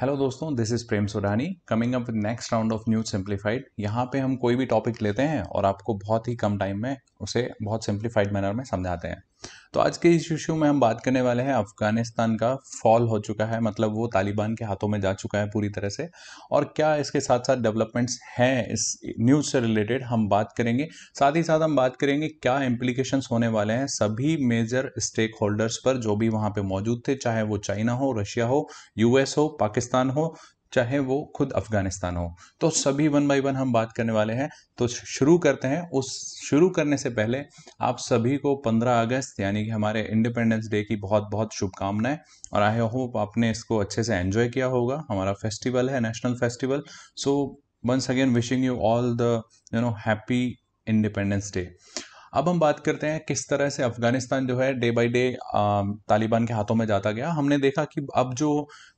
hello दोस्तों this is Prem Sodani coming up next round of news simplified यहाँ पे हम कोई भी टॉपिक लेते हैं और आपको बहुत ही कम टाइम में उसे बहुत सिंप्लीफाइड मैनर में समझाते हैं तो आज के इस इशू में हम बात करने वाले हैं अफ़गानिस्तान का फॉल हो चुका है मतलब वो तालिबान के हाथों में जा चुका है पूरी तरह से और क्या इसके साथ साथ डेवलपमेंट्स हैं इस न्यूज़ से रिलेटेड हम बात करेंगे साथ ही साथ हम बात करेंगे क्या इम्प्लीकेशन होने वाले हैं सभी मेजर स्टेक होल्डर्स पर जो भी वहाँ पर मौजूद थे चाहे वो चाइना हो रशिया हो यूएस हो पाकिस्तान हो चाहे वो खुद अफगानिस्तान हो तो सभी वन बाई वन हम बात करने वाले हैं तो शुरू करते हैं उस शुरू करने से पहले आप सभी को 15 अगस्त यानी कि हमारे इंडिपेंडेंस डे की बहुत बहुत शुभकामनाएं और आई होप आपने इसको अच्छे से एंजॉय किया होगा हमारा फेस्टिवल है national festival so once again wishing you all the you know happy independence day अब हम बात करते हैं किस तरह से अफ़गानिस्तान जो है डे बाई डे तालिबान के हाथों में जाता गया हमने देखा कि अब जो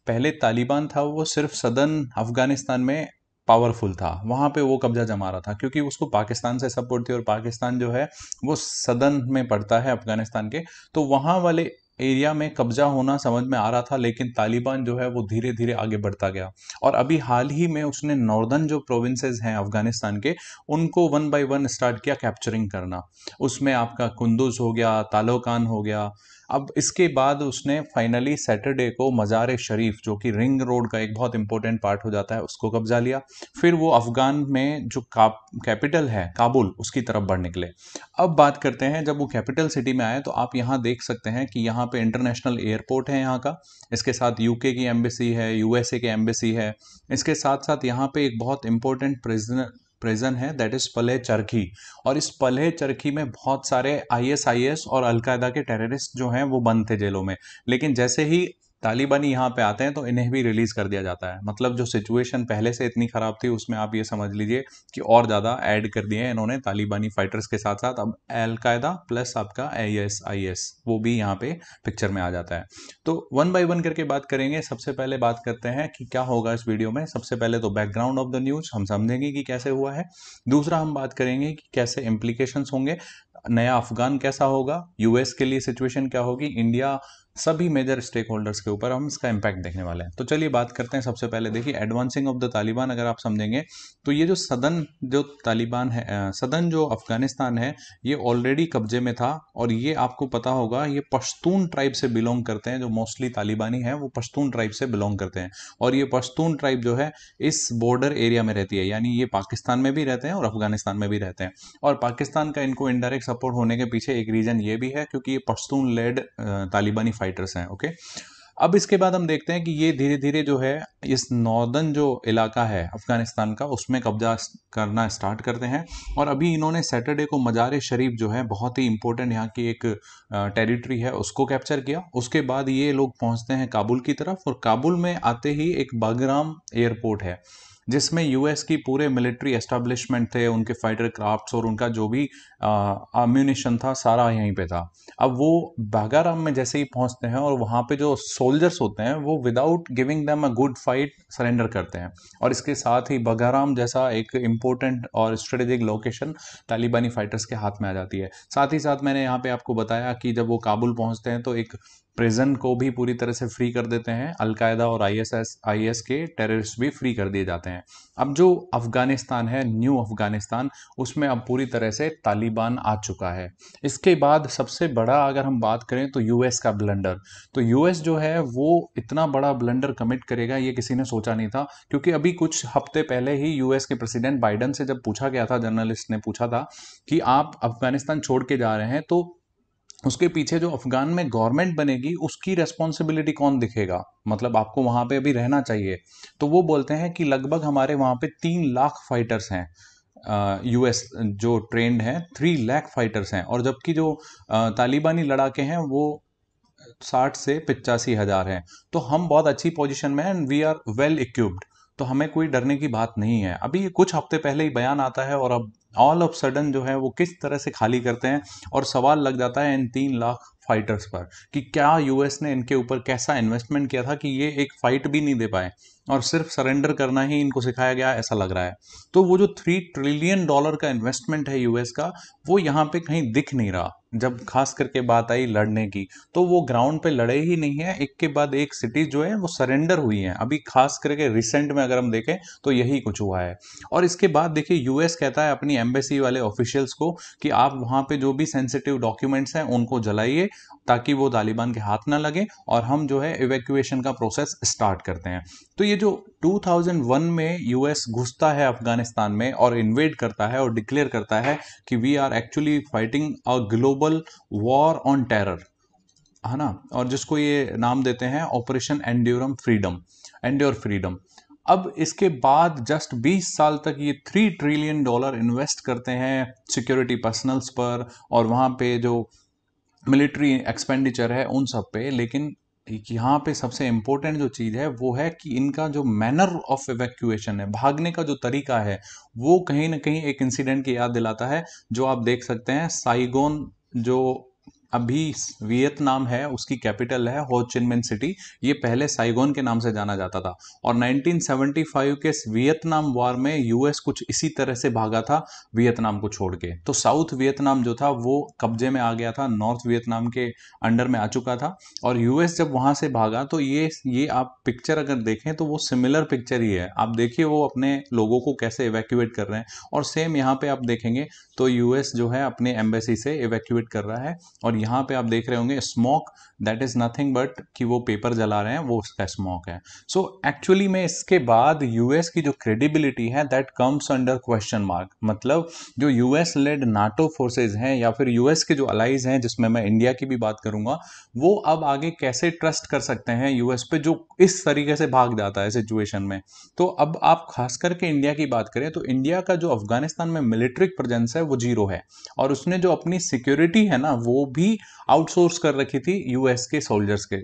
पहले तालिबान था वो सिर्फ सदन अफ़गानिस्तान में पावरफुल था वहाँ पे वो कब्जा जमा रहा था क्योंकि उसको पाकिस्तान से सपोर्ट थी और पाकिस्तान जो है वो सदन में पड़ता है अफ़गानिस्तान के तो वहाँ वाले एरिया में कब्जा होना समझ में आ रहा था लेकिन तालिबान जो है वो धीरे धीरे आगे बढ़ता गया और अभी हाल ही में उसने नॉर्दर्न जो प्रोविंसेज हैं अफगानिस्तान के उनको वन बाय वन स्टार्ट किया कैप्चरिंग करना उसमें आपका कुंदुज हो गया तालोकान हो गया अब इसके बाद उसने फाइनली सैटरडे को मज़ार शरीफ जो कि रिंग रोड का एक बहुत इंपॉर्टेंट पार्ट हो जाता है उसको कब्जा लिया फिर वो अफगान में जो कैपिटल है काबुल उसकी तरफ बढ़ निकले अब बात करते हैं जब वो कैपिटल सिटी में आए तो आप यहाँ देख सकते हैं कि यहाँ पे इंटरनेशनल एयरपोर्ट है यहाँ का इसके साथ यूके की एम्बेसी है यूएसए की एम्बेसी है इसके साथ साथ यहाँ पे एक बहुत इंपॉर्टेंट प्रेजिडेंट प्रिजन है दैट इज पलह चरखी और इस पलह चरखी में बहुत सारे आईएसआईएस और अलकायदा के टेररिस्ट जो हैं वो बंद थे जेलों में लेकिन जैसे ही तालिबानी यहाँ पे आते हैं तो इन्हें भी रिलीज़ कर दिया जाता है मतलब जो सिचुएशन पहले से इतनी ख़राब थी उसमें आप ये समझ लीजिए कि और ज़्यादा ऐड कर दिए हैं इन्होंने तालिबानी फाइटर्स के साथ साथ अब अलकायदा प्लस आपका आई एस आई एस वो भी यहाँ पे पिक्चर में आ जाता है तो वन बाई वन करके बात करेंगे सबसे पहले बात करते हैं कि क्या होगा इस वीडियो में सबसे पहले तो बैकग्राउंड ऑफ द न्यूज़ हम समझेंगे कि कैसे हुआ है दूसरा हम बात करेंगे कि कैसे इम्प्लीकेशन होंगे नया अफगान कैसा होगा यूएस के लिए सिचुएशन क्या होगी इंडिया सभी मेजर स्टेक होल्डर्स के ऊपर हम इसका इम्पैक्ट देखने वाले हैं तो चलिए बात करते हैं सबसे पहले देखिए एडवांसिंग ऑफ द तालिबान अगर आप समझेंगे तो ये जो सदन जो तालिबान है सदन जो अफगानिस्तान है ये ऑलरेडी कब्जे में था और ये आपको पता होगा ये पश्तून ट्राइब से बिलोंग करते हैं जो मोस्टली तालिबानी है वो पश्तून ट्राइब से बिलोंग करते हैं और ये पश्तून ट्राइब जो है इस बॉर्डर एरिया में रहती है यानी ये पाकिस्तान में भी रहते हैं और अफगानिस्तान में भी रहते हैं और पाकिस्तान का इनको इनडायरेक्ट सपोर्ट होने के पीछे एक रीज़न ये भी है क्योंकि ये पश्तून लेड तालिबानी फाइटर्स हैं ओके अब इसके बाद हम देखते हैं कि ये धीरे धीरे जो है इस नॉर्दर्न जो इलाका है अफ़गानिस्तान का उसमें कब्जा करना स्टार्ट करते हैं और अभी इन्होंने सैटरडे को मजार शरीफ जो है बहुत ही इंपॉर्टेंट यहाँ की एक टेरिटरी है उसको कैप्चर किया उसके बाद ये लोग पहुँचते हैं काबुल की तरफ और काबुल में आते ही एक बागराम एयरपोर्ट है जिसमें यूएस की पूरे मिलिट्री एस्टेब्लिशमेंट थे उनके फाइटर क्राफ्ट्स और उनका जो भी अम्यूनिशन था सारा यहीं पे था अब वो बागाराम में जैसे ही पहुंचते हैं और वहाँ पे जो सोल्जर्स होते हैं वो without giving them a good fight surrender करते हैं और इसके साथ ही बागाराम जैसा एक इम्पोर्टेंट और स्ट्रेटेजिक लोकेशन तालिबानी फाइटर्स के हाथ में आ जाती है साथ ही साथ मैंने यहाँ पे आपको बताया कि जब वो काबुल पहुँचते हैं तो एक प्रिजन को भी पूरी तरह से फ्री कर देते हैं अलकायदा और आईएसएस आईएस के टेररिस्ट भी फ्री कर दिए जाते हैं अब जो अफ़गानिस्तान है न्यू अफ़गानिस्तान उसमें अब पूरी तरह से तालिबान आ चुका है इसके बाद सबसे बड़ा अगर हम बात करें तो यूएस का ब्लंडर तो यूएस जो है वो इतना बड़ा ब्लंडर कमिट करेगा ये किसी ने सोचा नहीं था क्योंकि अभी कुछ हफ्ते पहले ही यूएस के प्रेसिडेंट बाइडन से जब पूछा गया था जर्नलिस्ट ने पूछा था कि आप अफ़गानिस्तान छोड़ के जा रहे हैं तो उसके पीछे जो अफ़गान में गवर्नमेंट बनेगी उसकी रेस्पॉन्सिबिलिटी कौन दिखेगा मतलब आपको वहाँ पे अभी रहना चाहिए तो वो बोलते हैं कि लगभग हमारे वहाँ पे तीन लाख फाइटर्स हैं यूएस जो ट्रेंड हैं थ्री लाख फाइटर्स हैं और जबकि जो तालिबानी लड़ाके हैं वो साठ से पिचासी हज़ार हैं तो हम बहुत अच्छी पोजिशन में and we are well equipped तो हमें कोई डरने की बात नहीं है अभी कुछ हफ्ते पहले ही बयान आता है और अब ऑल ऑफ सडन जो है वो किस तरह से खाली करते हैं और सवाल लग जाता है इन तीन लाख फाइटर्स पर कि क्या यूएस ने इनके ऊपर कैसा इन्वेस्टमेंट किया था कि ये एक फाइट भी नहीं दे पाए और सिर्फ सरेंडर करना ही इनको सिखाया गया ऐसा लग रहा है तो वो जो थ्री ट्रिलियन डॉलर का इन्वेस्टमेंट है यूएस का वो यहाँ पे कहीं दिख नहीं रहा जब खास करके बात आई लड़ने की तो वो ग्राउंड पे लड़े ही नहीं है एक के बाद एक सिटी जो है वो सरेंडर हुई है अभी खास करके रिसेंट में अगर हम देखें तो यही कुछ हुआ है और इसके बाद देखिए यूएस कहता है अपनी एम्बेसी वाले ऑफिशियल्स को कि आप वहाँ पे जो भी सेंसिटिव डॉक्यूमेंट्स हैं उनको जलाइए ताकि वो तालिबान के हाथ ना लगे और हम जो है इवेक्यूएशन का प्रोसेस स्टार्ट करते हैं तो ये जो 2001 में यूएस घुसता है अफगानिस्तान में और इन्वेड करता है और डिक्लेयर करता है कि we are actually fighting a global war on terror है ना और जिसको ये नाम देते हैं operation enduring freedom endure freedom अब इसके बाद जस्ट 20 साल तक ये थ्री ट्रिलियन डॉलर इन्वेस्ट करते हैं सिक्योरिटी पर्सनल्स पर और वहाँ पे जो मिलिट्री एक्सपेंडिचर है उन सब पे लेकिन यहाँ पे सबसे इम्पोर्टेंट जो चीज़ है वो है कि इनका जो मैनर ऑफ इवेक्यूएशन है भागने का जो तरीका है वो कहीं ना कहीं एक इंसिडेंट की याद दिलाता है जो आप देख सकते हैं साइगोन जो अभी वियतनाम है उसकी कैपिटल है हो चिनमिन सिटी ये पहले साइगोन के नाम से जाना जाता था और 1975 के वियतनाम वॉर में यूएस कुछ इसी तरह से भागा था वियतनाम को छोड़ के तो साउथ वियतनाम जो था वो कब्जे में आ गया था नॉर्थ वियतनाम के अंडर में आ चुका था और यूएस जब वहां से भागा तो ये ये आप पिक्चर अगर देखें तो वो सिमिलर पिक्चर ही है आप देखिए वो अपने लोगों को कैसे इवेक्यूएट कर रहे हैं और सेम यहाँ पे आप देखेंगे तो यूएस जो है अपने एम्बेसी से इवेक्यूएट कर रहा है और यहाँ पे आप देख रहे होंगे smoke that is nothing but कि वो पेपर जला रहे हैं वो उसका स्मोक है सो so, एक्चुअली में इसके बाद यूएस की जो क्रेडिबिलिटी है that comes under question mark मतलब जो यूएस लेड नाटो फोर्सेज हैं या फिर यूएस के जो अलाइज हैं जिसमें मैं इंडिया की भी बात करूंगा वो अब आगे कैसे ट्रस्ट कर सकते हैं यूएस पे जो इस तरीके से भाग जाता है सिचुएशन में तो अब आप खास करके इंडिया की बात करें तो इंडिया का जो अफगानिस्तान में मिलिट्री प्रेजेंस है वो जीरो है और उसने जो अपनी सिक्योरिटी है ना वो भी ही आउटसोर्स कर रखी थी यूएस के सोल्जर्स के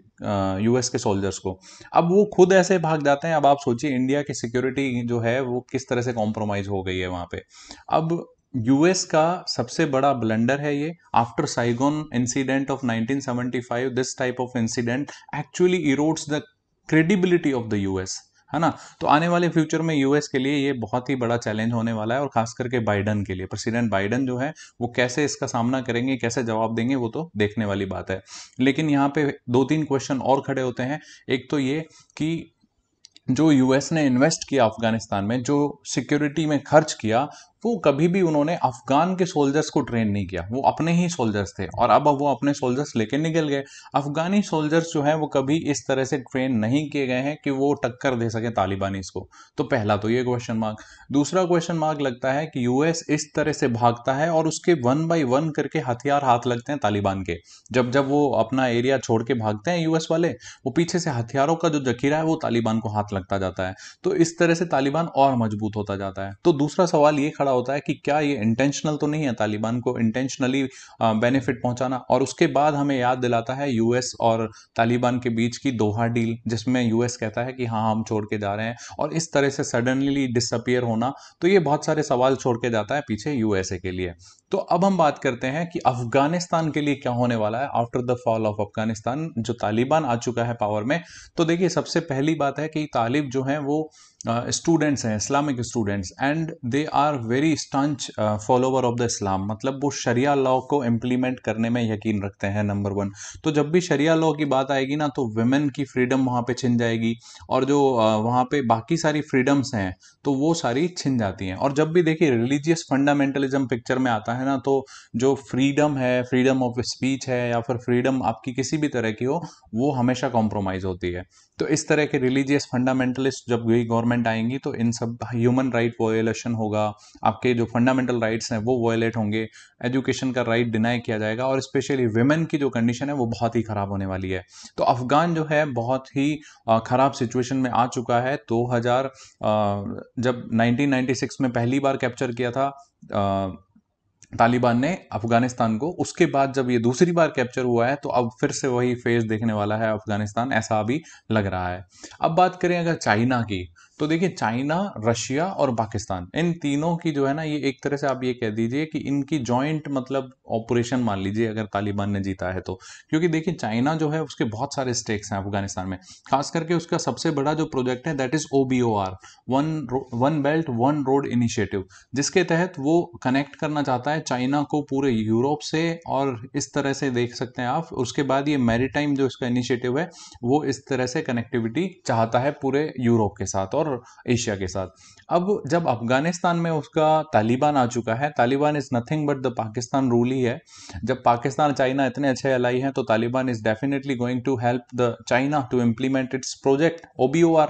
यूएस के सोल्जर्स को अब वो खुद ऐसे भाग जाते हैं अब आप सोचिए इंडिया की सिक्योरिटी जो है वो किस तरह से कॉम्प्रोमाइज़ हो गई है वहां पे अब यूएस का सबसे बड़ा ब्लंडर है ये after Saigon incident of 1975 this type of incident actually erodes the credibility of the US है ना तो आने वाले फ्यूचर में यूएस के लिए ये बहुत ही बड़ा चैलेंज होने वाला है और खास करके बाइडन के लिए प्रेसिडेंट बाइडन जो है वो कैसे इसका सामना करेंगे कैसे जवाब देंगे वो तो देखने वाली बात है लेकिन यहाँ पे दो तीन क्वेश्चन और खड़े होते हैं एक तो ये कि जो यूएस ने इन्वेस्ट किया अफगानिस्तान में जो सिक्योरिटी में खर्च किया वो कभी भी उन्होंने अफ़गान के सोल्जर्स को ट्रेन नहीं किया वो अपने ही सोल्जर्स थे और अब वो अपने सोल्जर्स लेके निकल गए अफ़गानी सोल्जर्स जो हैं वो कभी इस तरह से ट्रेन नहीं किए गए हैं कि वो टक्कर दे सकें तालिबानी इसको तो पहला तो ये क्वेश्चन मार्क दूसरा क्वेश्चन मार्क लगता है कि यूएस इस तरह से भागता है और उसके वन बाई वन करके हथियार हाथ लगते हैं तालिबान के जब जब वो अपना एरिया छोड़ के भागते हैं यूएस वाले वो पीछे से हथियारों का जो जखीरा है वो तालिबान को हाथ लगता जाता है तो इस तरह से तालिबान और मजबूत होता जाता है तो दूसरा सवाल ये खड़ा खड़ा होता है कि क्या ये इंटेंशनल तो नहीं है तालिबान को इंटेंशनली बेनिफिट पहुंचाना और उसके बाद हमें याद दिलाता है यूएस और तालिबान के बीच की दोहा डील जिसमें यूएस कहता है कि हाँ हम छोड़ के जा रहे हैं और इस तरह से सडनली डिसअपियर होना तो ये बहुत सारे सवाल छोड़ के जाता है पीछे यूएसए के लिए तो अब हम बात करते हैं कि अफगानिस्तान के लिए क्या होने वाला है after the fall of Afghanistan जो तालिबान आ चुका है पावर में तो देखिए सबसे पहली बात है कि तालिब जो है वो स्टूडेंट्स हैं Islamic students and they are very staunch follower of the Islam मतलब वो शरिया लॉ को इम्प्लीमेंट करने में यकीन रखते हैं नंबर वन तो जब भी शरिया लॉ की बात आएगी ना तो वेमेन की फ्रीडम वहाँ पे छिन जाएगी और जो uh, वहाँ पे बाकी सारी फ्रीडम्स हैं तो वो सारी छिन जाती हैं और जब भी देखिए रिलीजियस फंडामेंटलिज्म पिक्चर में आता है ना तो जो फ्रीडम है फ्रीडम ऑफ स्पीच है या फिर फ्रीडम आपकी किसी भी तरह की हो वो हमेशा कॉम्प्रोमाइज़ होती है तो इस तरह के रिलीजियस फंडामेंटलिस्ट जब भी गवर्नमेंट आएंगी तो इन सब ह्यूमन राइट वोलेशन होगा आपके जो फंडामेंटल राइट्स हैं वो वोलेट होंगे एजुकेशन का राइट डिनाई किया जाएगा और स्पेशली वेमेन की जो कंडीशन है वो बहुत ही ख़राब होने वाली है तो अफगान जो है बहुत ही ख़राब सिचुएशन में आ चुका है दो हज़ार जब 1996 में पहली बार कैप्चर किया था तालिबान ने अफगानिस्तान को उसके बाद जब ये दूसरी बार कैप्चर हुआ है तो अब फिर से वही फेज देखने वाला है अफगानिस्तान ऐसा अभी लग रहा है अब बात करें अगर चाइना की तो देखिए चाइना रशिया और पाकिस्तान इन तीनों की जो है ना ये एक तरह से आप ये कह दीजिए कि इनकी जॉइंट मतलब ऑपरेशन मान लीजिए अगर तालिबान ने जीता है तो क्योंकि देखिए चाइना जो है उसके बहुत सारे स्टेक्स हैं अफगानिस्तान में खास करके उसका सबसे बड़ा जो प्रोजेक्ट है that is O B O R one one belt one road initiative जिसके तहत वो कनेक्ट करना चाहता है चाइना को पूरे यूरोप से और इस तरह से देख सकते हैं आप उसके बाद ये मेरी जो इसका इनिशिएटिव है वो इस तरह से कनेक्टिविटी चाहता है पूरे यूरोप के साथ और और एशिया के साथ अब जब अफगानिस्तान में उसका तालिबान आ चुका है Taliban is nothing but the Pakistan rule ही है जब पाकिस्तान चाइना इतने अच्छे अलाई हैं तो Taliban is definitely going to help the China to implement its project O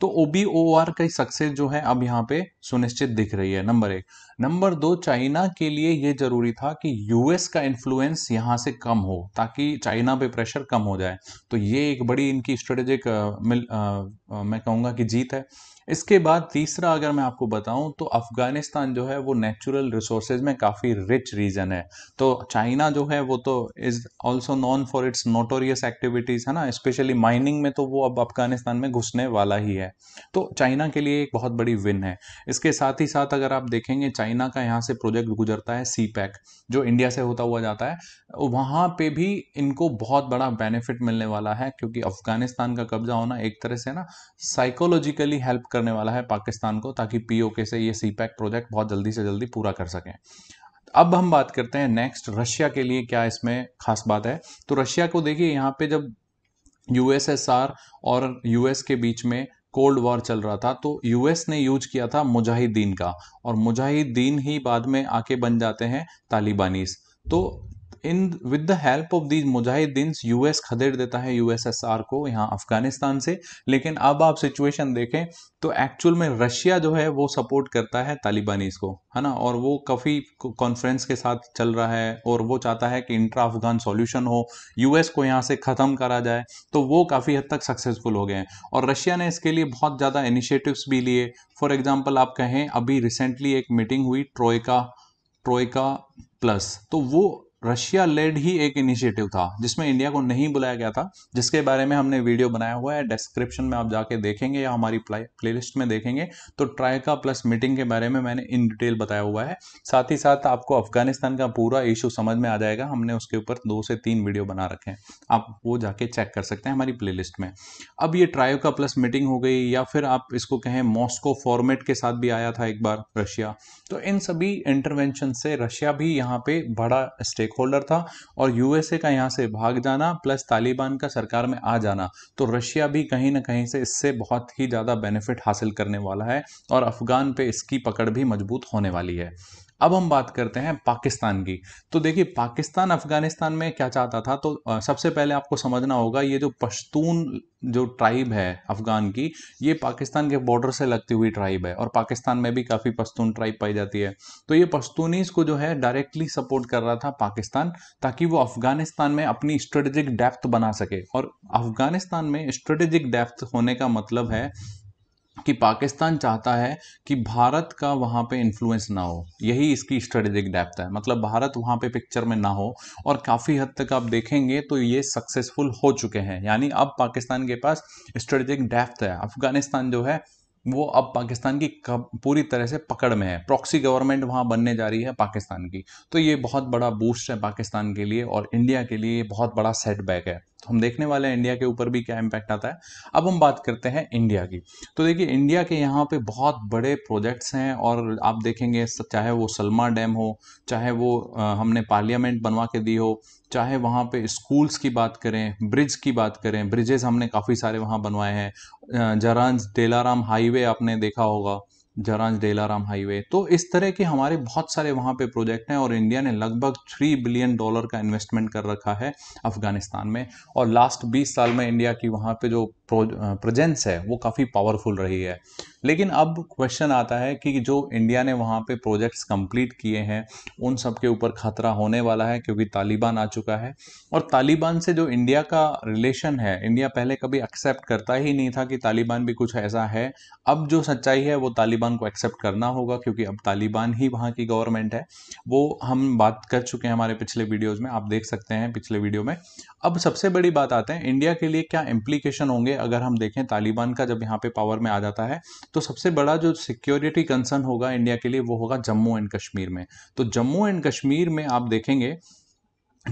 तो ओ बी ओ आर का सक्सेस जो है अब यहाँ पे सुनिश्चित दिख रही है नंबर एक नंबर दो चाइना के लिए ये ज़रूरी था कि यूएस का इन्फ्लुएंस यहां से कम हो ताकि चाइना पे प्रेशर कम हो जाए तो ये एक बड़ी इनकी स्ट्रेटेजिक मैं कहूंगा कि जीत है इसके बाद तीसरा अगर मैं आपको बताऊं तो अफ़गानिस्तान जो है वो नेचुरल रिसोर्सेज में काफ़ी रिच रीजन है तो चाइना जो है वो तो is also known for its notorious activities है ना स्पेशली माइनिंग में तो वो अब अफ़गानिस्तान में घुसने वाला ही है तो चाइना के लिए एक बहुत बड़ी विन है इसके साथ ही साथ अगर आप देखेंगे चाइना का यहाँ से प्रोजेक्ट गुजरता है सी पैक जो इंडिया से होता हुआ जाता है वहाँ पे भी इनको बहुत बड़ा बेनिफिट मिलने वाला है क्योंकि अफगानिस्तान का कब्जा होना एक तरह से ना साइकोलॉजिकली हेल्प करने वाला है पाकिस्तान को ताकि पीओके से ये सी पैक प्रोजेक्ट बहुत जल्दी से जल्दी पूरा कर सकें अब हम बात करते हैं नेक्स्ट रशिया के लिए क्या इसमें खास बात है तो रशिया को देखिए यहाँ पे जब यूएसएसआर और यूएस के बीच में कोल्ड वॉर चल रहा था तो यूएस ने यूज किया था मुजाहिदीन का और मुजाहिदीन ही बाद में आके बन जाते हैं तालिबानीस तो इन with the help of these मुजाहिदीन यूएस खदेड़ देता है यूएसएसआर को यहाँ अफगानिस्तान से लेकिन अब आप सिचुएशन देखें तो एक्चुअल में रशिया जो है वो सपोर्ट करता है तालिबानीज को है ना और वो काफ़ी कॉन्फ्रेंस के साथ चल रहा है और वो चाहता है कि इंट्रा अफगान सॉल्यूशन हो यूएस को यहाँ से ख़त्म करा जाए तो वो काफ़ी हद तक सक्सेसफुल हो गए हैं और रशिया ने इसके लिए बहुत ज़्यादा इनिशिएटिव्स भी लिए फॉर एग्जाम्पल आप कहें अभी रिसेंटली एक मीटिंग हुई ट्रोयका ट्रोयका प्लस तो वो रशिया लेड ही एक इनिशिएटिव था जिसमें इंडिया को नहीं बुलाया गया था जिसके बारे में हमने वीडियो बनाया हुआ है डिस्क्रिप्शन में आप जाके देखेंगे या हमारी लिस्ट में देखेंगे तो ट्राइका प्लस मीटिंग के बारे में मैंने इन डिटेल बताया हुआ है साथ ही साथ आपको अफगानिस्तान का पूरा इशू समझ में आ जाएगा हमने उसके ऊपर दो से तीन वीडियो बना रखे हैं आप वो जाके चेक कर सकते हैं हमारी प्ले में अब ये ट्रायोका प्लस मीटिंग हो गई या फिर आप इसको कहें मॉस्को फॉर्मेट के साथ भी आया था एक बार रशिया तो इन सभी इंटरवेंशन से रशिया भी यहाँ पे बड़ा स्टेक होल्डर था और यूएसए का यहाँ से भाग जाना प्लस तालिबान का सरकार में आ जाना तो रशिया भी कहीं ना कहीं से इससे बहुत ही ज़्यादा बेनिफिट हासिल करने वाला है और अफगान पे इसकी पकड़ भी मजबूत होने वाली है अब हम बात करते हैं पाकिस्तान की तो देखिए पाकिस्तान अफगानिस्तान में क्या चाहता था तो सबसे पहले आपको समझना होगा ये जो पश्तून जो ट्राइब है अफगान की ये पाकिस्तान के बॉर्डर से लगती हुई ट्राइब है और पाकिस्तान में भी काफ़ी पश्तून ट्राइब पाई जाती है तो ये पश्तूनीज को जो है डायरेक्टली सपोर्ट कर रहा था पाकिस्तान ताकि वो अफगानिस्तान में अपनी स्ट्रेटेजिक डेप्थ बना सके और अफगानिस्तान में स्ट्रेटेजिक डेप्थ होने का मतलब है कि पाकिस्तान चाहता है कि भारत का वहाँ पे इन्फ्लुएंस ना हो यही इसकी स्ट्रेटेजिक डेप्थ है मतलब भारत वहाँ पे पिक्चर में ना हो और काफ़ी हद तक आप देखेंगे तो ये सक्सेसफुल हो चुके हैं यानी अब पाकिस्तान के पास स्ट्रेटेजिक डेप्थ है अफगानिस्तान जो है वो अब पाकिस्तान की पूरी तरह से पकड़ में है प्रॉक्सी गवर्नमेंट वहाँ बनने जा रही है पाकिस्तान की तो ये बहुत बड़ा बूस्ट है पाकिस्तान के लिए और इंडिया के लिए बहुत बड़ा सेटबैक है तो हम देखने वाले हैं इंडिया के ऊपर भी क्या इम्पैक्ट आता है अब हम बात करते हैं इंडिया की तो देखिए इंडिया के यहाँ पे बहुत बड़े प्रोजेक्ट्स हैं और आप देखेंगे चाहे वो सलमा डैम हो चाहे वो हमने पार्लियामेंट बनवा के दी हो चाहे वहाँ पे स्कूल्स की बात करें ब्रिज की बात करें ब्रिजेस हमने काफ़ी सारे वहाँ बनवाए हैं जरा डेलाराम हाईवे आपने देखा होगा जरांज डेलाराम हाईवे तो इस तरह के हमारे बहुत सारे वहां पे प्रोजेक्ट हैं और इंडिया ने लगभग थ्री बिलियन डॉलर का इन्वेस्टमेंट कर रखा है अफगानिस्तान में और लास्ट बीस साल में इंडिया की वहां पे जो प्रेजेंस है वो काफ़ी पावरफुल रही है लेकिन अब क्वेश्चन आता है कि जो इंडिया ने वहाँ पे प्रोजेक्ट्स कंप्लीट किए हैं उन सब के ऊपर खतरा होने वाला है क्योंकि तालिबान आ चुका है और तालिबान से जो इंडिया का रिलेशन है इंडिया पहले कभी एक्सेप्ट करता ही नहीं था कि तालिबान भी कुछ ऐसा है अब जो सच्चाई है वो तालिबान को एक्सेप्ट करना होगा क्योंकि अब तालिबान ही वहाँ की गवर्नमेंट है वो हम बात कर चुके हैं हमारे पिछले वीडियोज़ में आप देख सकते हैं पिछले वीडियो में अब सबसे बड़ी बात आते हैं इंडिया के लिए क्या इम्प्लीकेशन होंगे अगर हम देखें तालिबान का जब यहाँ पे पावर में आ जाता है तो सबसे बड़ा जो सिक्योरिटी कंसर्न होगा इंडिया के लिए वो होगा जम्मू एंड कश्मीर में तो जम्मू एंड कश्मीर में आप देखेंगे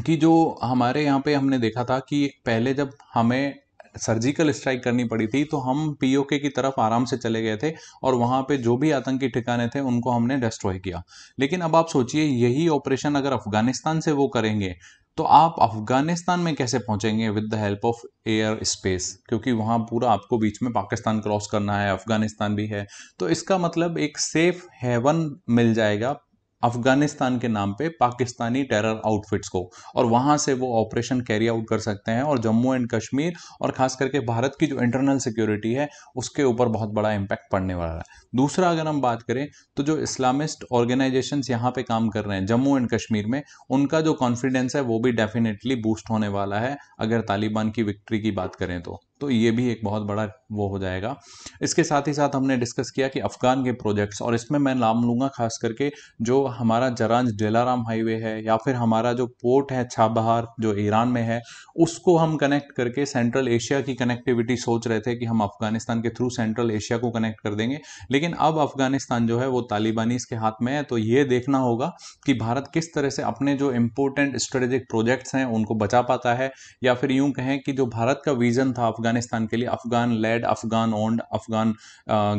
कि जो हमारे यहाँ पे हमने देखा था कि पहले जब हमें सर्जिकल स्ट्राइक करनी पड़ी थी तो हम पीओके की तरफ आराम से चले गए थे और वहाँ पे जो भी आतंकी ठिकाने थे उनको हमने डिस्ट्रॉय किया लेकिन अब आप सोचिए यही ऑपरेशन अगर अफगानिस्तान से वो करेंगे तो आप अफगानिस्तान में कैसे पहुंचेंगे with the help of air space क्योंकि वहां पूरा आपको बीच में पाकिस्तान क्रॉस करना है अफगानिस्तान भी है तो इसका मतलब एक सेफ हेवन मिल जाएगा अफगानिस्तान के नाम पे पाकिस्तानी टेरर आउटफिट्स को और वहां से वो ऑपरेशन कैरी आउट कर सकते हैं और जम्मू एंड कश्मीर और खास करके भारत की जो इंटरनल सिक्योरिटी है उसके ऊपर बहुत बड़ा इम्पैक्ट पड़ने वाला है दूसरा अगर हम बात करें तो जो इस्लामिस्ट ऑर्गेनाइजेशन यहाँ पे काम कर रहे हैं जम्मू एंड कश्मीर में उनका जो कॉन्फिडेंस है वो भी डेफिनेटली बूस्ट होने वाला है अगर तालिबान की विक्ट्री की बात करें तो तो ये भी एक बहुत बड़ा वो हो जाएगा इसके साथ ही साथ हमने डिस्कस किया कि अफगान के प्रोजेक्ट्स और इसमें मैं नाम लूँगा खास करके जो हमारा जरांज डेलाराम हाईवे है या फिर हमारा जो पोर्ट है छाबहार जो ईरान में है उसको हम कनेक्ट करके सेंट्रल एशिया की कनेक्टिविटी सोच रहे थे कि हम अफगानिस्तान के थ्रू सेंट्रल एशिया को कनेक्ट कर देंगे लेकिन अब अफगानिस्तान जो है वो तालिबानी इसके हाथ में है तो ये देखना होगा कि भारत किस तरह से अपने जो इंपोर्टेंट स्ट्रेटेजिक प्रोजेक्ट्स हैं उनको बचा पाता है या फिर यूं कहें कि जो भारत का विजन था अफगान अफगानिस्तान के लिए Afghan led Afghan owned Afghan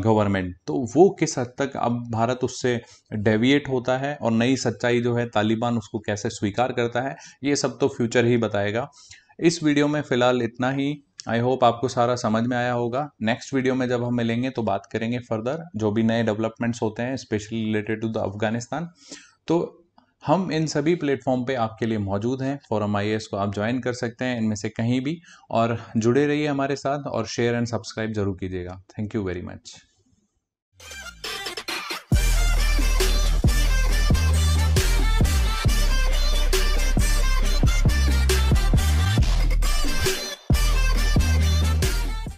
government तो वो किस हद तक अब भारत उससे डेविएट होता है और नई सच्चाई जो है तालिबान उसको कैसे स्वीकार करता है ये सब तो फ्यूचर ही बताएगा इस वीडियो में फ़िलहाल इतना ही आई होप आपको सारा समझ में आया होगा नेक्स्ट वीडियो में जब हम मिलेंगे तो बात करेंगे फर्दर जो भी नए डेवलपमेंट्स होते हैं specially related to the Afghanistan तो हम इन सभी प्लेटफॉर्म पे आपके लिए मौजूद हैं फॉरम आई को आप ज्वाइन कर सकते हैं इनमें से कहीं भी और जुड़े रहिए हमारे साथ और शेयर एंड सब्सक्राइब जरूर कीजिएगा थैंक यू वेरी मच